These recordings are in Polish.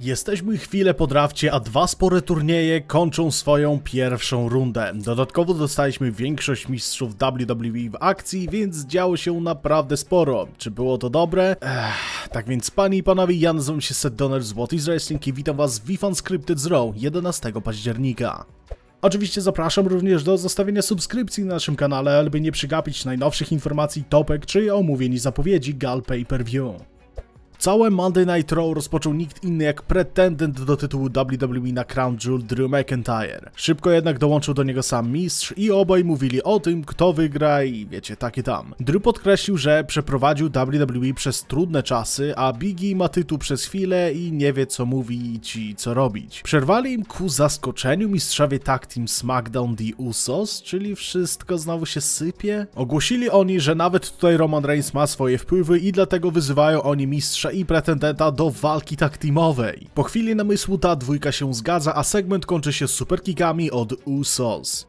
Jesteśmy chwilę po drafcie, a dwa spore turnieje kończą swoją pierwszą rundę. Dodatkowo dostaliśmy większość mistrzów WWE w akcji, więc działo się naprawdę sporo. Czy było to dobre? Ech, tak więc panie i panowie, ja nazywam się Seth Donner z What is Wrestling i witam was w Vifan Scripted Row 11 października. Oczywiście zapraszam również do zostawienia subskrypcji na naszym kanale, aby nie przegapić najnowszych informacji, topek czy omówień i zapowiedzi Gal Pay Per View. Całe Monday Night Raw rozpoczął nikt inny jak pretendent do tytułu WWE na Crown Jewel Drew McIntyre. Szybko jednak dołączył do niego sam mistrz i obaj mówili o tym, kto wygra i wiecie, taki tam. Drew podkreślił, że przeprowadził WWE przez trudne czasy, a Biggie ma tytuł przez chwilę i nie wie co mówić i co robić. Przerwali im ku zaskoczeniu mistrzowie tag team SmackDown The Usos, czyli wszystko znowu się sypie. Ogłosili oni, że nawet tutaj Roman Reigns ma swoje wpływy i dlatego wyzywają oni mistrza i pretendenta do walki taktimowej. Po chwili namysłu ta dwójka się zgadza, a segment kończy się superkikami od Usos.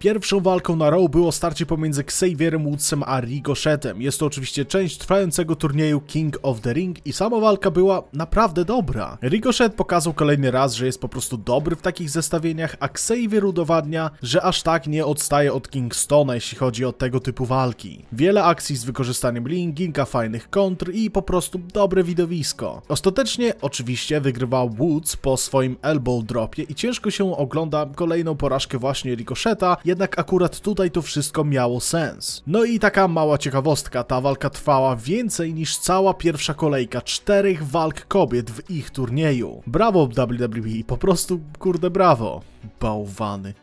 Pierwszą walką na Raw było starcie pomiędzy Xavierem Woodsem a Ricochetem. Jest to oczywiście część trwającego turnieju King of the Ring i sama walka była naprawdę dobra. Ricochet pokazał kolejny raz, że jest po prostu dobry w takich zestawieniach, a Xavier udowadnia, że aż tak nie odstaje od Kingstona, jeśli chodzi o tego typu walki. Wiele akcji z wykorzystaniem linkinga, fajnych kontr i po prostu dobre widowisko. Ostatecznie oczywiście wygrywał Woods po swoim elbow dropie i ciężko się ogląda kolejną porażkę właśnie Ricocheta, jednak akurat tutaj to wszystko miało sens. No i taka mała ciekawostka, ta walka trwała więcej niż cała pierwsza kolejka czterech walk kobiet w ich turnieju. Brawo WWE, po prostu kurde brawo. Bałwany.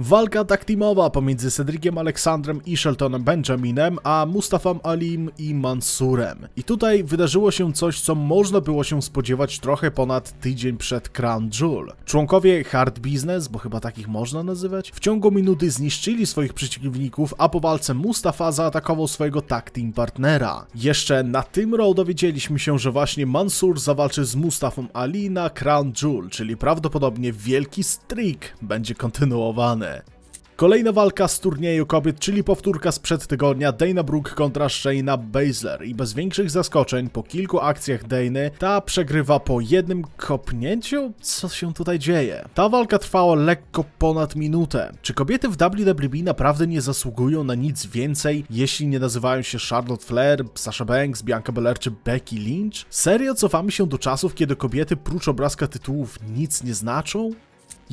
Walka taktimowa pomiędzy Cedriciem Aleksandrem i Sheltonem Benjaminem, a Mustafą Alim i Mansurem. I tutaj wydarzyło się coś, co można było się spodziewać trochę ponad tydzień przed Crown Jewel. Członkowie Hard Business, bo chyba takich można nazywać, w ciągu minuty zniszczyli swoich przeciwników, a po walce Mustafa zaatakował swojego tag team partnera. Jeszcze na tym row dowiedzieliśmy się, że właśnie Mansur zawalczy z Mustafą Ali na Crown Jewel, czyli prawdopodobnie wielki streak będzie kontynuowany wygrane. Kolejna walka z turnieju kobiet, czyli powtórka sprzed tygodnia Dana Brooke kontra Shayna Baszler i bez większych zaskoczeń po kilku akcjach Dany ta przegrywa po jednym kopnięciu? Co się tutaj dzieje? Ta walka trwała lekko ponad minutę. Czy kobiety w WWE naprawdę nie zasługują na nic więcej, jeśli nie nazywają się Charlotte Flair, Sasha Banks, Bianca Belair czy Becky Lynch? Serio cofamy się do czasów, kiedy kobiety prócz obrazka tytułów nic nie znaczą?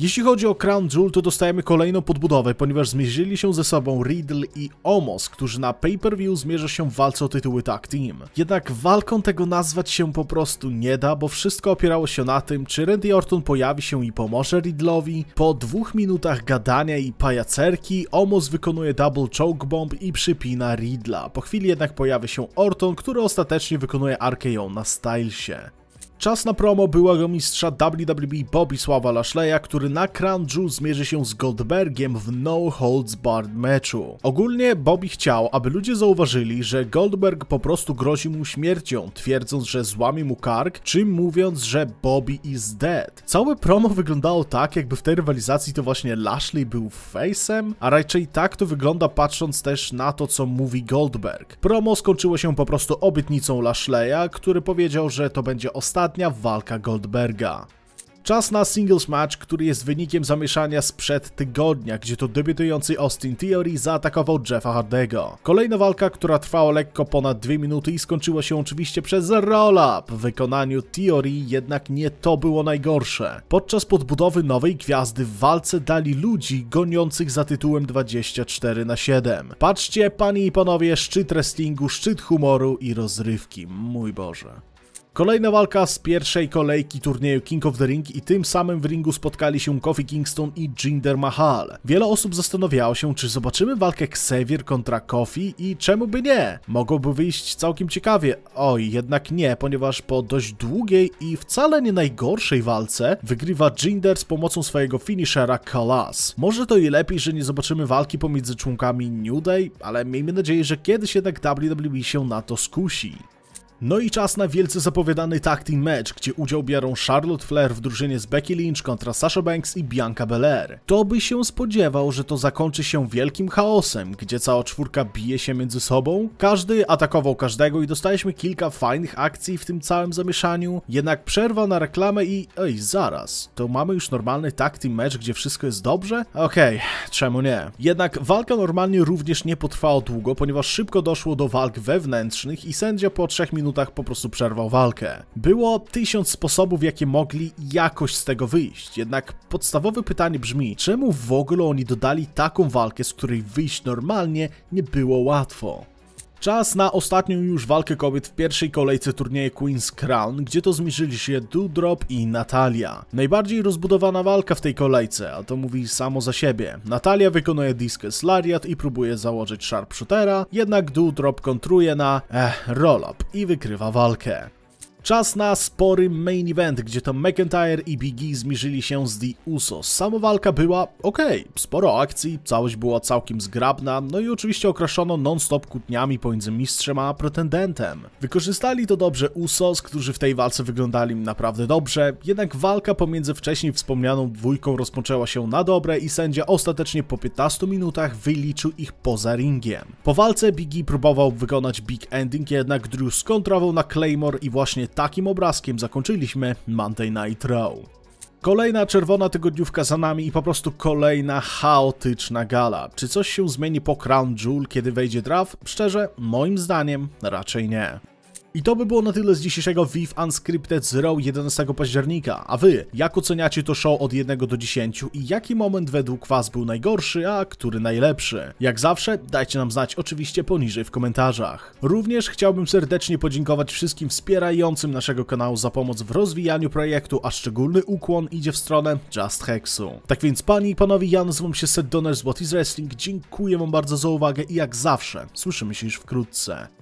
Jeśli chodzi o Crown Jewel, to dostajemy kolejną podbudowę, ponieważ zmierzyli się ze sobą Riddle i Omos, którzy na pay-per-view zmierzą się w walce o tytuły tag team. Jednak walką tego nazwać się po prostu nie da, bo wszystko opierało się na tym, czy Randy Orton pojawi się i pomoże Riddle'owi. Po dwóch minutach gadania i pajacerki, Omos wykonuje double choke bomb i przypina Riddla. Po chwili jednak pojawia się Orton, który ostatecznie wykonuje RKO na Stylesie. Czas na promo byłego mistrza WWE sława Lashleya, który na Cranju zmierzy się z Goldbergiem w No Holds Barred meczu. Ogólnie Bobby chciał, aby ludzie zauważyli, że Goldberg po prostu grozi mu śmiercią, twierdząc, że złami mu kark, czy mówiąc, że Bobby is dead. Całe promo wyglądało tak, jakby w tej rywalizacji to właśnie Lashley był face'em, a raczej tak to wygląda patrząc też na to, co mówi Goldberg. Promo skończyło się po prostu obietnicą Lashleya, który powiedział, że to będzie ostatni ostatnia walka Goldberga. Czas na singles match, który jest wynikiem zamieszania sprzed tygodnia, gdzie to debiutujący Austin Theory zaatakował Jeffa Hardego. Kolejna walka, która trwała lekko ponad 2 minuty i skończyła się oczywiście przez roll-up. W wykonaniu Theory jednak nie to było najgorsze. Podczas podbudowy nowej gwiazdy w walce dali ludzi goniących za tytułem 24 na 7. Patrzcie, panie i panowie, szczyt wrestlingu, szczyt humoru i rozrywki, mój Boże. Kolejna walka z pierwszej kolejki turnieju King of the Ring i tym samym w ringu spotkali się Kofi Kingston i Jinder Mahal. Wiele osób zastanawiało się, czy zobaczymy walkę Xavier kontra Kofi i czemu by nie? Mogłoby wyjść całkiem ciekawie. Oj, jednak nie, ponieważ po dość długiej i wcale nie najgorszej walce wygrywa Jinder z pomocą swojego finishera Kalas. Może to i lepiej, że nie zobaczymy walki pomiędzy członkami New Day, ale miejmy nadzieję, że kiedyś jednak WWE się na to skusi. No i czas na wielce zapowiadany tag team match, gdzie udział biorą Charlotte Flair w drużynie z Becky Lynch kontra Sasha Banks i Bianca Belair. To by się spodziewał, że to zakończy się wielkim chaosem, gdzie cała czwórka bije się między sobą, każdy atakował każdego i dostaliśmy kilka fajnych akcji w tym całym zamieszaniu, jednak przerwa na reklamę i ej, zaraz, to mamy już normalny tag team match, gdzie wszystko jest dobrze? Okej, okay, czemu nie? Jednak walka normalnie również nie potrwała długo, ponieważ szybko doszło do walk wewnętrznych i sędzia po 3 minutach minutach po prostu przerwał walkę. Było tysiąc sposobów, jakie mogli jakoś z tego wyjść, jednak podstawowe pytanie brzmi, czemu w ogóle oni dodali taką walkę, z której wyjść normalnie nie było łatwo? Czas na ostatnią już walkę kobiet w pierwszej kolejce turnieju Queen's Crown, gdzie to zmierzyli się Doudrop i Natalia. Najbardziej rozbudowana walka w tej kolejce, a to mówi samo za siebie. Natalia wykonuje discus lariat i próbuje założyć sharpshootera, jednak Doudrop kontruje na eh, roll-up i wykrywa walkę. Czas na spory main event, gdzie to McIntyre i Big E zmierzyli się z The Usos. Sama walka była ok, sporo akcji, całość była całkiem zgrabna, no i oczywiście okraszono non-stop kłótniami pomiędzy mistrzem a pretendentem. Wykorzystali to dobrze Usos, którzy w tej walce wyglądali naprawdę dobrze, jednak walka pomiędzy wcześniej wspomnianą dwójką rozpoczęła się na dobre i sędzia ostatecznie po 15 minutach wyliczył ich poza ringiem. Po walce Big E próbował wykonać Big Ending, jednak Drew skontrował na Claymore i właśnie takim obrazkiem zakończyliśmy Monday Night Raw. Kolejna czerwona tygodniówka za nami i po prostu kolejna chaotyczna gala. Czy coś się zmieni po Crown Jewel, kiedy wejdzie draft? Szczerze, moim zdaniem raczej nie. I to by było na tyle z dzisiejszego VIV Unscripted Zero 11 października. A wy, jak oceniacie to show od 1 do 10 i jaki moment według was był najgorszy, a który najlepszy? Jak zawsze, dajcie nam znać oczywiście poniżej w komentarzach. Również chciałbym serdecznie podziękować wszystkim wspierającym naszego kanału za pomoc w rozwijaniu projektu, a szczególny ukłon idzie w stronę Just Hexu. Tak więc panie i panowie, ja nazywam się Seth Donner z What is Wrestling, dziękuję wam bardzo za uwagę i jak zawsze, słyszymy się już wkrótce.